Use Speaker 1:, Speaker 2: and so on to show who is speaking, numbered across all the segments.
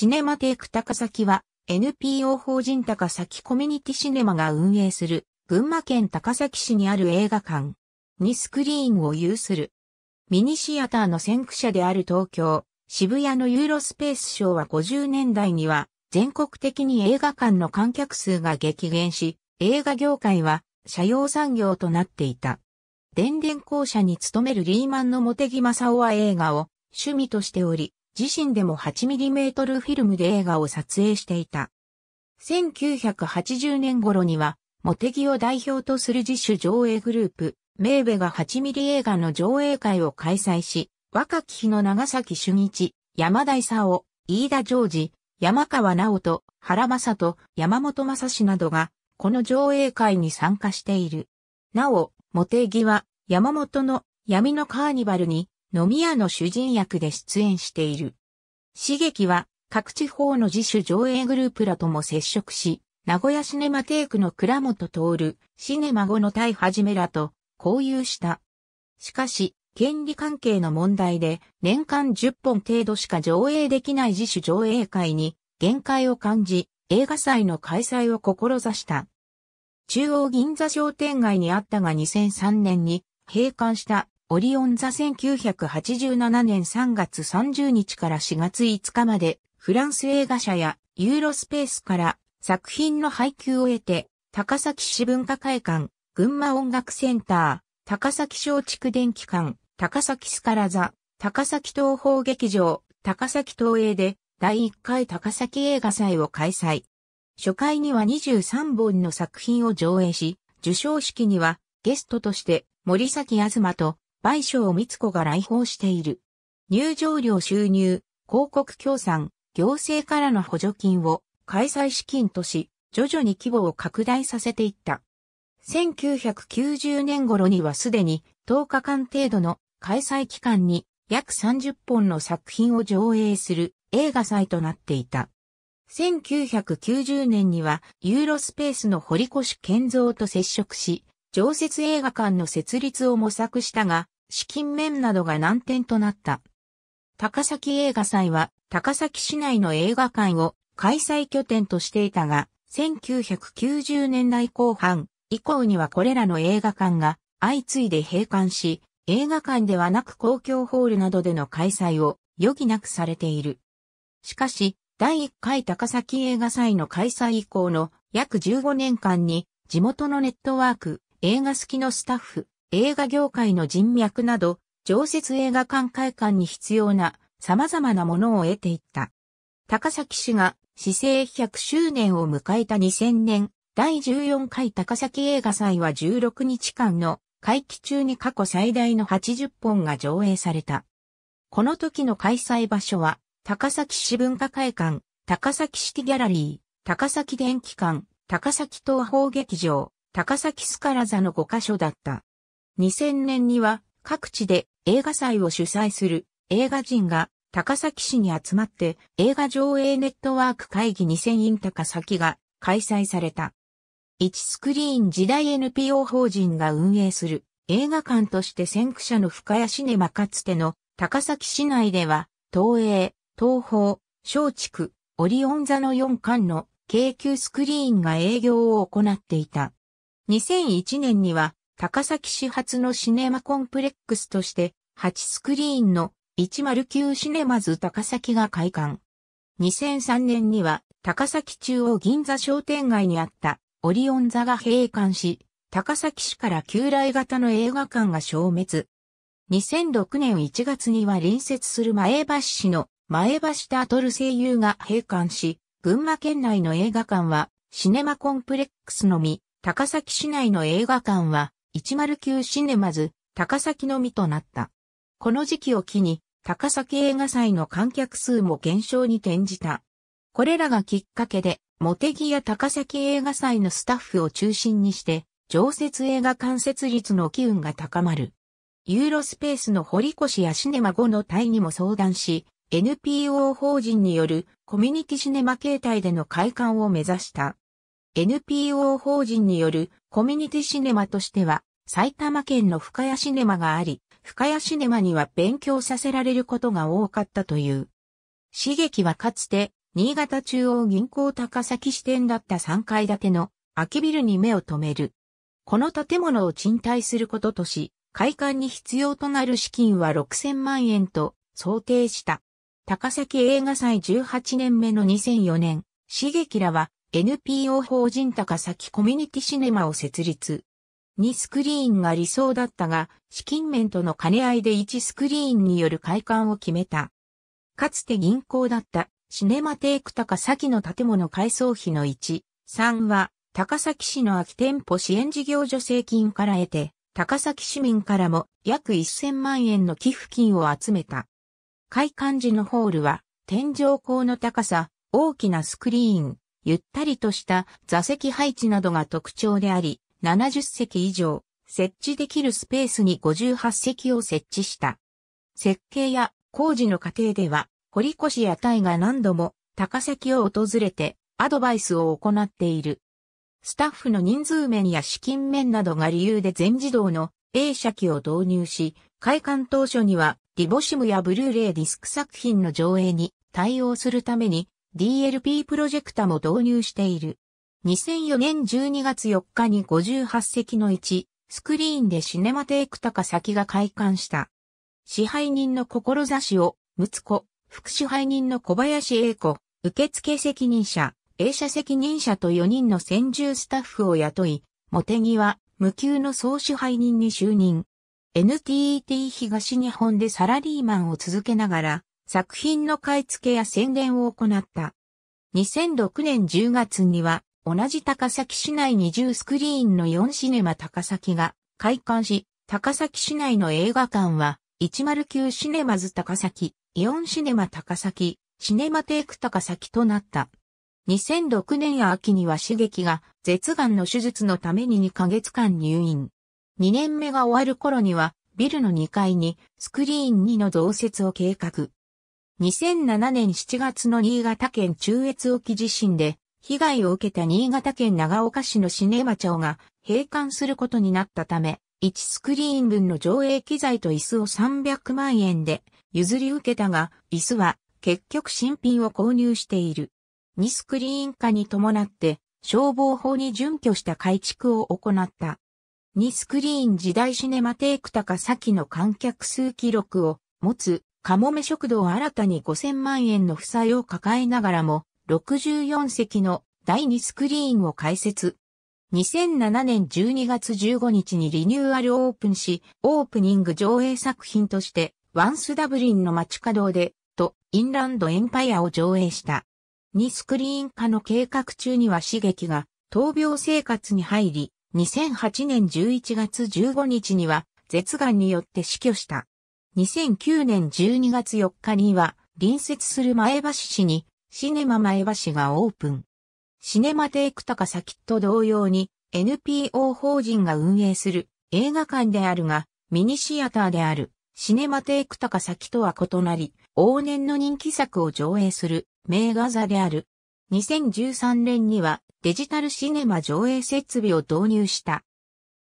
Speaker 1: シネマテイク高崎は NPO 法人高崎コミュニティシネマが運営する群馬県高崎市にある映画館にスクリーンを有する。ミニシアターの先駆者である東京、渋谷のユーロスペースショーは50年代には全国的に映画館の観客数が激減し、映画業界は社用産業となっていた。電電公社に勤めるリーマンの茂木正夫は映画を趣味としており、自身でも 8mm フィルムで映画を撮影していた。1980年頃には、モテギを代表とする自主上映グループ、メーベが 8mm 映画の上映会を開催し、若き日の長崎俊一、山田勲、飯田常治、山川直人、原正人、山本正史などが、この上映会に参加している。なお、モテギは、山本の闇のカーニバルに飲み屋の主人役で出演している。刺激は各地方の自主上映グループらとも接触し、名古屋シネマテイクの倉本徹、シネマ後の対はじめらと交友した。しかし、権利関係の問題で年間10本程度しか上映できない自主上映会に限界を感じ、映画祭の開催を志した。中央銀座商店街にあったが2003年に閉館したオリオン座1987年3月30日から4月5日まで、フランス映画社やユーロスペースから作品の配給を得て、高崎市文化会館、群馬音楽センター、高崎小畜電気館、高崎スカラ座、高崎東宝劇場、高崎東映で第1回高崎映画祭を開催。初回には23本の作品を上映し、受賞式にはゲストとして森崎東とを三つ子が来訪している。入場料収入、広告協賛、行政からの補助金を開催資金とし、徐々に規模を拡大させていった。1990年頃にはすでに10日間程度の開催期間に約30本の作品を上映する映画祭となっていた。1990年にはユーロスペースの堀越健造と接触し、常設映画館の設立を模索したが、資金面などが難点となった。高崎映画祭は高崎市内の映画館を開催拠点としていたが、1990年代後半以降にはこれらの映画館が相次いで閉館し、映画館ではなく公共ホールなどでの開催を余儀なくされている。しかし、第1回高崎映画祭の開催以降の約15年間に地元のネットワーク、映画好きのスタッフ、映画業界の人脈など、常設映画館会館に必要な様々なものを得ていった。高崎氏が市政100周年を迎えた2000年、第14回高崎映画祭は16日間の会期中に過去最大の80本が上映された。この時の開催場所は、高崎市文化会館、高崎式ギャラリー、高崎電気館、高崎東宝劇場、高崎スカラ座の5カ所だった。2000年には各地で映画祭を主催する映画人が高崎市に集まって映画上映ネットワーク会議2000イン高崎が開催された。1スクリーン時代 NPO 法人が運営する映画館として先駆者の深谷シネマかつての高崎市内では東映、東宝、松竹、オリオン座の4館の京急スクリーンが営業を行っていた。2001年には高崎市発のシネマコンプレックスとして8スクリーンの109シネマズ高崎が開館。2003年には高崎中央銀座商店街にあったオリオン座が閉館し、高崎市から旧来型の映画館が消滅。2006年1月には隣接する前橋市の前橋タートル声優が閉館し、群馬県内の映画館はシネマコンプレックスのみ、高崎市内の映画館は、109シネマズ、高崎のみとなった。この時期を機に、高崎映画祭の観客数も減少に転じた。これらがきっかけで、モテギや高崎映画祭のスタッフを中心にして、常設映画間接率の機運が高まる。ユーロスペースの堀越やシネマ5の隊にも相談し、NPO 法人によるコミュニティシネマ形態での開館を目指した。NPO 法人によるコミュニティシネマとしては、埼玉県の深谷シネマがあり、深谷シネマには勉強させられることが多かったという。刺激はかつて、新潟中央銀行高崎支店だった3階建ての空きビルに目を留める。この建物を賃貸することとし、開館に必要となる資金は6000万円と想定した。高崎映画祭18年目の2004年、刺激らは NPO 法人高崎コミュニティシネマを設立。2スクリーンが理想だったが、資金面との兼ね合いで1スクリーンによる開館を決めた。かつて銀行だったシネマテイク高崎の建物改装費の1、3は高崎市の空き店舗支援事業助成金から得て、高崎市民からも約1000万円の寄付金を集めた。開館時のホールは天井高の高さ、大きなスクリーン、ゆったりとした座席配置などが特徴であり、70席以上、設置できるスペースに58席を設置した。設計や工事の過程では、堀越屋台が何度も高崎を訪れてアドバイスを行っている。スタッフの人数面や資金面などが理由で全自動の A 社機を導入し、開館当初にはリボシムやブルーレイディスク作品の上映に対応するために DLP プロジェクタも導入している。2004年12月4日に58席の1、スクリーンでシネマテイク高崎が開館した。支配人の志を、つ子、副支配人の小林栄子、受付責任者、映写責任者と4人の専従スタッフを雇い、茂木は無給の総支配人に就任。NTT 東日本でサラリーマンを続けながら、作品の買い付けや宣伝を行った。2006年10月には、同じ高崎市内2 0スクリーンの4シネマ高崎が開館し、高崎市内の映画館は、109シネマズ高崎、イオンシネマ高崎、シネマテイク高崎となった。2006年秋には刺激が舌眼の手術のために2ヶ月間入院。2年目が終わる頃にはビルの2階にスクリーン2の増設を計画。2007年7月の新潟県中越沖地震で被害を受けた新潟県長岡市のシネマ町が閉館することになったため、1スクリーン分の上映機材と椅子を300万円で譲り受けたが、椅子は結局新品を購入している。2スクリーン化に伴って消防法に準拠した改築を行った。2スクリーン時代シネマテイク高崎の観客数記録を持つカモメ食堂新たに5000万円の負債を抱えながらも、64席の第2スクリーンを開設。2007年12月15日にリニューアルオープンし、オープニング上映作品として、ワンスダブリンの街角で、と、インランドエンパイアを上映した。2スクリーン化の計画中には刺激が、闘病生活に入り、2008年11月15日には、舌眼によって死去した。2009年12月4日には、隣接する前橋市に、シネマ前橋がオープン。シネマテイク高崎と同様に、NPO 法人が運営する映画館であるが、ミニシアターである、シネマテイク高崎とは異なり、往年の人気作を上映する名画座である。2013年にはデジタルシネマ上映設備を導入した。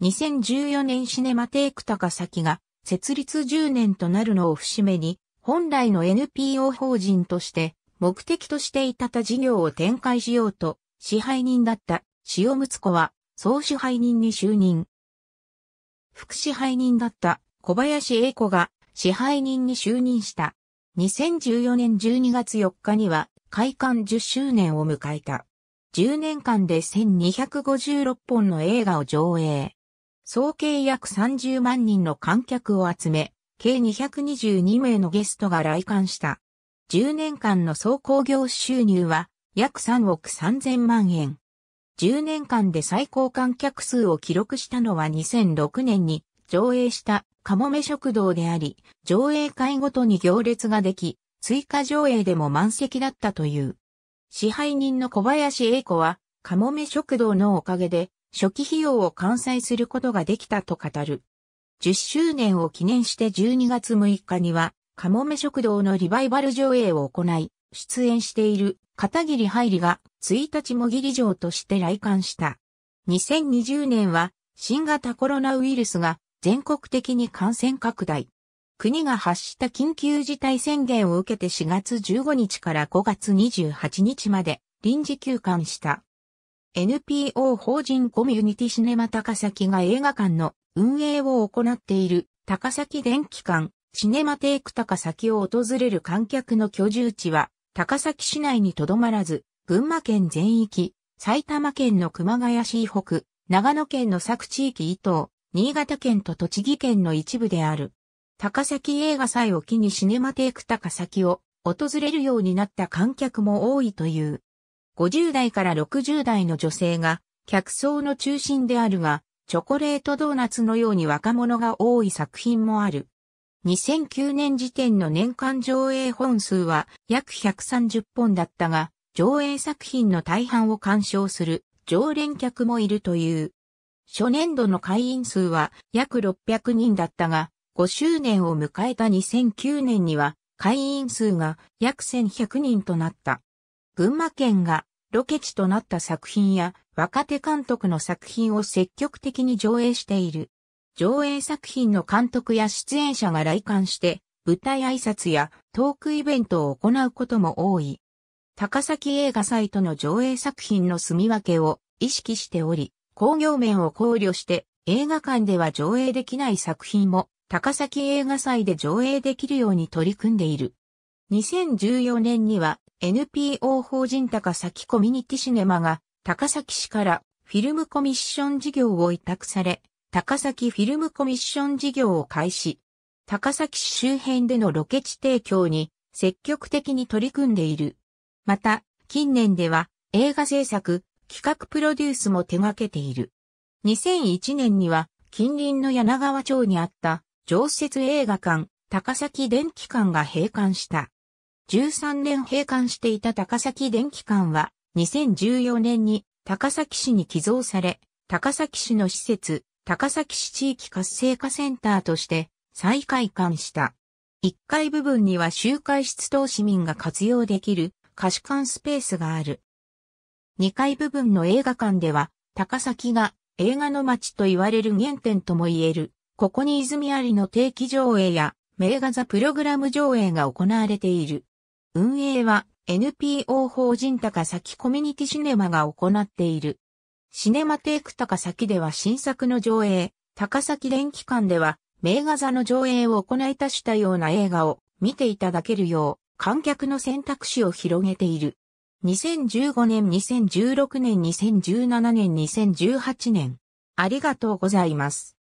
Speaker 1: 2014年シネマテイク高崎が設立10年となるのを節目に、本来の NPO 法人として目的としていた他事業を展開しようと、支配人だった塩睦子は総支配人に就任。副支配人だった小林栄子が支配人に就任した。2014年12月4日には開館10周年を迎えた。10年間で1256本の映画を上映。総計約30万人の観客を集め、計222名のゲストが来館した。10年間の総工業収入は約3億3000万円。10年間で最高観客数を記録したのは2006年に上映したカモメ食堂であり、上映会ごとに行列ができ、追加上映でも満席だったという。支配人の小林栄子は、カモメ食堂のおかげで初期費用を完済することができたと語る。10周年を記念して12月6日には、カモメ食堂のリバイバル上映を行い、出演している片桐入りが1日もぎり城として来館した。2020年は新型コロナウイルスが全国的に感染拡大。国が発した緊急事態宣言を受けて4月15日から5月28日まで臨時休館した。NPO 法人コミュニティシネマ高崎が映画館の運営を行っている高崎電気館シネマテイク高崎を訪れる観客の居住地は高崎市内にとどまらず群馬県全域、埼玉県の熊谷市北、長野県の佐久地域伊東、新潟県と栃木県の一部である。高崎映画祭を機にシネマテイク高崎を訪れるようになった観客も多いという。50代から60代の女性が客層の中心であるが、チョコレートドーナツのように若者が多い作品もある。2009年時点の年間上映本数は約130本だったが、上映作品の大半を鑑賞する常連客もいるという。初年度の会員数は約600人だったが、5周年を迎えた2009年には会員数が約1100人となった。群馬県がロケ地となった作品や若手監督の作品を積極的に上映している。上映作品の監督や出演者が来館して舞台挨拶やトークイベントを行うことも多い。高崎映画祭との上映作品の住み分けを意識しており、工業面を考慮して映画館では上映できない作品も高崎映画祭で上映できるように取り組んでいる。2014年には NPO 法人高崎コミュニティシネマが高崎市からフィルムコミッション事業を委託され、高崎フィルムコミッション事業を開始。高崎市周辺でのロケ地提供に積極的に取り組んでいる。また、近年では映画制作、企画プロデュースも手掛けている。2001年には近隣の柳川町にあった常設映画館、高崎電気館が閉館した。13年閉館していた高崎電気館は2014年に高崎市に寄贈され、高崎市の施設、高崎市地域活性化センターとして再開館した。1階部分には集会室等市民が活用できる可視館スペースがある。2階部分の映画館では、高崎が映画の街と言われる原点とも言える、ここに泉ありの定期上映や、名画座プログラム上映が行われている。運営は NPO 法人高崎コミュニティシネマが行っている。シネマテイク高崎では新作の上映、高崎電気館では名画座の上映を行い足したような映画を見ていただけるよう観客の選択肢を広げている。2015年、2016年、2017年、2018年。ありがとうございます。